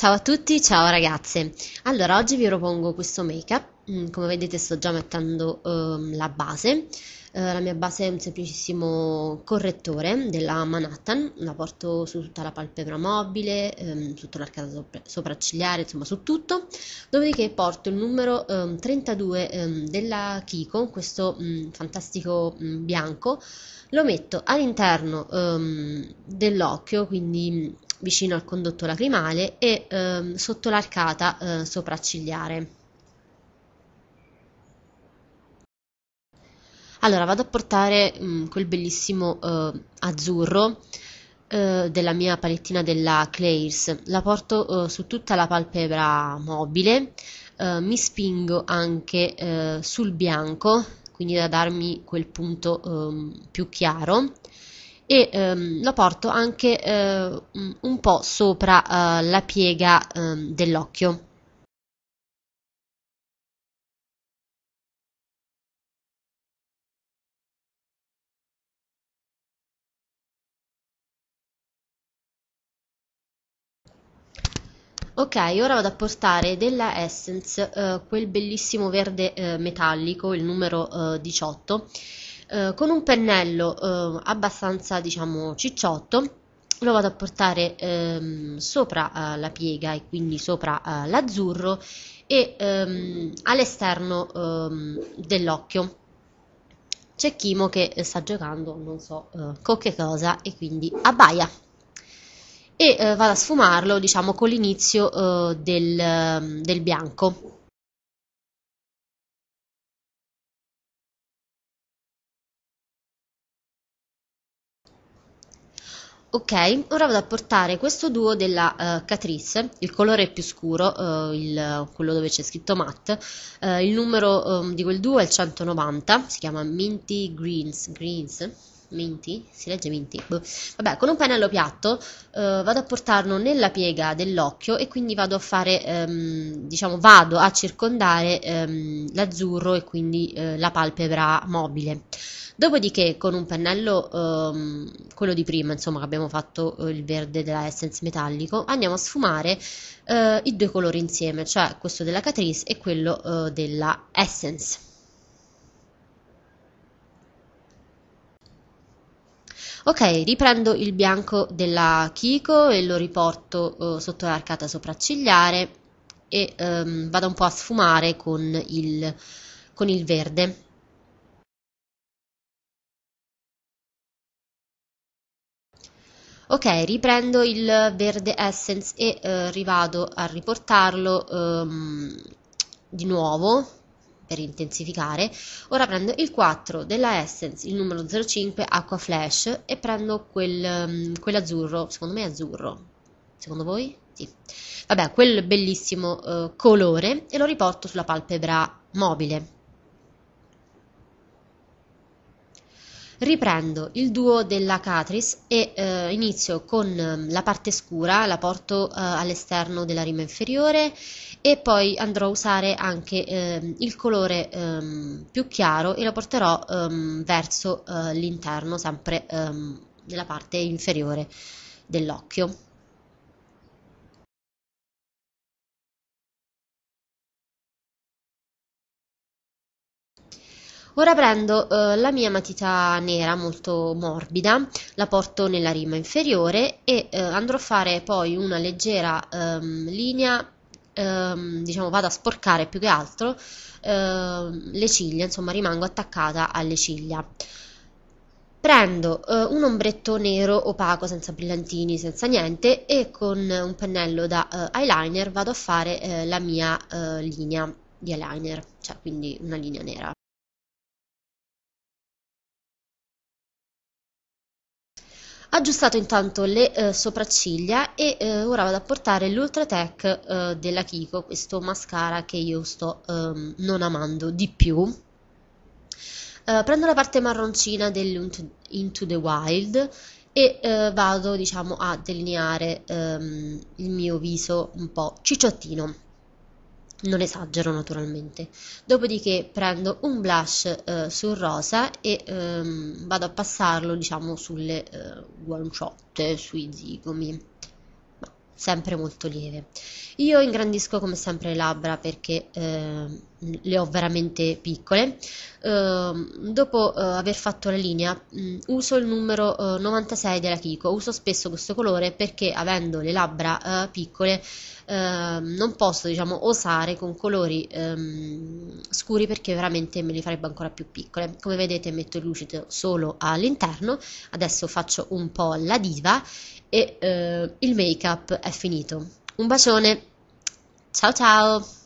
Ciao a tutti, ciao ragazze! Allora, oggi vi propongo questo make-up, mm, come vedete sto già mettendo eh, la base, eh, la mia base è un semplicissimo correttore della Manhattan, la porto su tutta la palpebra mobile, ehm, sotto l'arcata sopraccigliare, insomma su tutto, dopodiché porto il numero eh, 32 ehm, della Kiko, questo mh, mm, fantastico mh, mm, bianco, lo metto all'interno ehm, dell'occhio, quindi vicino al condotto lacrimale e ehm, sotto l'arcata eh, sopraccigliare. Allora vado a portare mh, mm, quel bellissimo eh, azzurro eh, della mia palettina della Claire's, la porto eh, su tutta la palpebra mobile, eh, mi spingo anche eh, sul bianco, quindi da darmi quel punto ehm, più chiaro e ehm, lo porto anche eh, un po' sopra eh, la piega ehm, dell'occhio. Ok, ora vado a portare della Essence eh, quel bellissimo verde eh, metallico, il numero eh, 18, eh, con un pennello eh, abbastanza diciamo cicciotto lo vado a portare ehm, sopra eh, la piega e quindi sopra eh, l'azzurro e ehm, all'esterno ehm, dell'occhio c'è Chimo che sta giocando non so con che cosa e quindi abbaia e vado a sfumarlo diciamo con l'inizio del, ehm, del bianco Ok, ora vado a portare questo duo della uh, Catrice, il colore più scuro, uh, il, quello dove c'è scritto matte, uh, il numero um, di quel duo è il 190, si chiama Minty Greens, Greens, Minty? Si legge Minty? Boh. Vabbè, con un pennello piatto vado a portarlo nella piega dell'occhio e quindi vado a fare, um, diciamo, vado a circondare um, l'azzurro e quindi la palpebra mobile. Dopodiché con un pennello, ehm, quello di prima, insomma, che abbiamo fatto eh, il verde della Essence metallico, andiamo a sfumare eh, i due colori insieme, cioè questo della Catrice e quello eh, della Essence. Ok, riprendo il bianco della Kiko e lo riporto eh, sotto l'arcata sopraccigliare e ehm, vado un po' a sfumare con il, con il verde. ok riprendo il verde essence e eh, rivado a riportarlo ehm, di nuovo per intensificare ora prendo il 4 della essence il numero 05 acqua flash e prendo quel, ehm, quell'azzurro secondo me è azzurro secondo voi? sì vabbè quel bellissimo eh, colore e lo riporto sulla palpebra mobile riprendo il duo della Catrice e eh, inizio con ehm, la parte scura, la porto eh, all'esterno della rima inferiore e poi andrò a usare anche eh, il colore ehm, più chiaro e lo porterò ehm, verso eh, l'interno, sempre nella parte inferiore dell'occhio. Ora prendo eh, la mia matita nera molto morbida, la porto nella rima inferiore e eh, andrò a fare poi una leggera ehm, linea, ehm, diciamo vado a sporcare più che altro ehm, le ciglia, insomma rimango attaccata alle ciglia. Prendo eh, un ombretto nero opaco senza brillantini, senza niente e con un pennello da eh, eyeliner vado a fare eh, la mia eh, linea di eyeliner, cioè quindi una linea nera. aggiustato intanto le eh, sopracciglia e eh, ora vado a portare l'Ultratech eh, della Kiko, questo mascara che io sto ehm, non amando di più. Eh, prendo la parte marroncina dell'Into the Wild e eh, vado diciamo a delineare ehm, il mio viso un po' cicciottino non esagero naturalmente. Dopodiché prendo un blush eh, sul rosa e ehm, vado a passarlo diciamo sulle eh, guanciotte, sui zigomi, ma sempre molto lieve. Io ingrandisco come sempre le labbra perché eh, le ho veramente piccole. Uh, dopo uh, aver fatto la linea mh, mm, uso il numero uh, eh, 96 della Kiko, uso spesso questo colore perché avendo le labbra eh, piccole ehm, non posso diciamo osare con colori um, scuri perché veramente me li farebbe ancora più piccole. Come vedete metto il lucido solo all'interno, adesso faccio un po' la diva e il make up è finito. Un bacione, ciao ciao!